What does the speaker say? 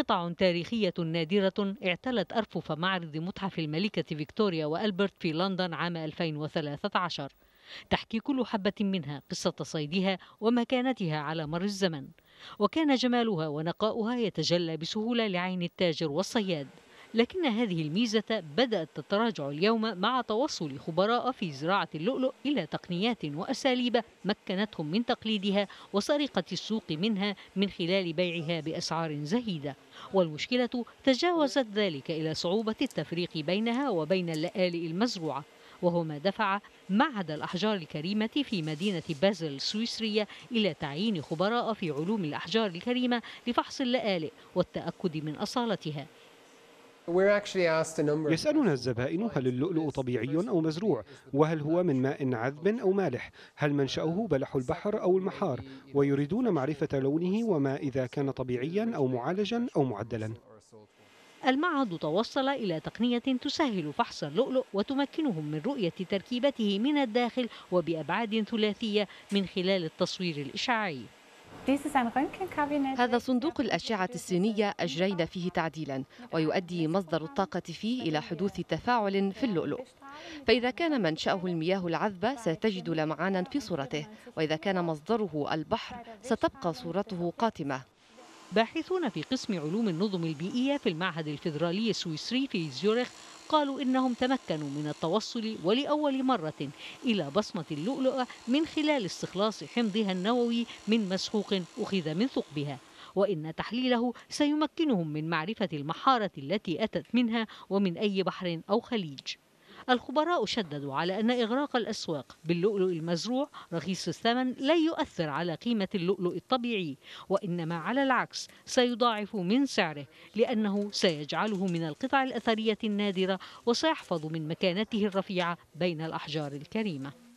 قطع تاريخية نادرة اعتلت أرفف معرض متحف الملكة فيكتوريا وألبرت في لندن عام 2013 تحكي كل حبة منها قصة صيدها ومكانتها على مر الزمن وكان جمالها ونقاؤها يتجلى بسهولة لعين التاجر والصياد لكن هذه الميزة بدأت تتراجع اليوم مع توصل خبراء في زراعة اللؤلؤ إلى تقنيات وأساليب مكنتهم من تقليدها وسرقة السوق منها من خلال بيعها بأسعار زهيدة والمشكلة تجاوزت ذلك إلى صعوبة التفريق بينها وبين اللآلئ المزروعة وهو ما دفع معهد الأحجار الكريمة في مدينة بازل السويسرية إلى تعيين خبراء في علوم الأحجار الكريمة لفحص اللآلئ والتأكد من أصالتها يسألنا الزبائن هل اللؤلؤ طبيعي أو مزروع وهل هو من ماء عذب أو مالح هل منشأه بلح البحر أو المحار ويريدون معرفة لونه وما إذا كان طبيعيا أو معالجا أو معدلا المعهد توصل إلى تقنية تسهل فحص اللؤلؤ وتمكنهم من رؤية تركيبته من الداخل وبأبعاد ثلاثية من خلال التصوير الإشعاعي هذا صندوق الأشعة الصينية أجرينا فيه تعديلا ويؤدي مصدر الطاقة فيه إلى حدوث تفاعل في اللؤلؤ فإذا كان منشأه المياه العذبة ستجد لمعانا في صورته وإذا كان مصدره البحر ستبقى صورته قاتمة باحثون في قسم علوم النظم البيئية في المعهد الفيدرالي السويسري في زيورخ قالوا إنهم تمكنوا من التوصل ولأول مرة إلى بصمة اللؤلؤة من خلال استخلاص حمضها النووي من مسحوق أخذ من ثقبها وإن تحليله سيمكنهم من معرفة المحارة التي أتت منها ومن أي بحر أو خليج الخبراء شددوا على أن إغراق الأسواق باللؤلؤ المزروع رخيص الثمن لا يؤثر على قيمة اللؤلؤ الطبيعي وإنما على العكس سيضاعف من سعره لأنه سيجعله من القطع الأثرية النادرة وسيحفظ من مكانته الرفيعة بين الأحجار الكريمة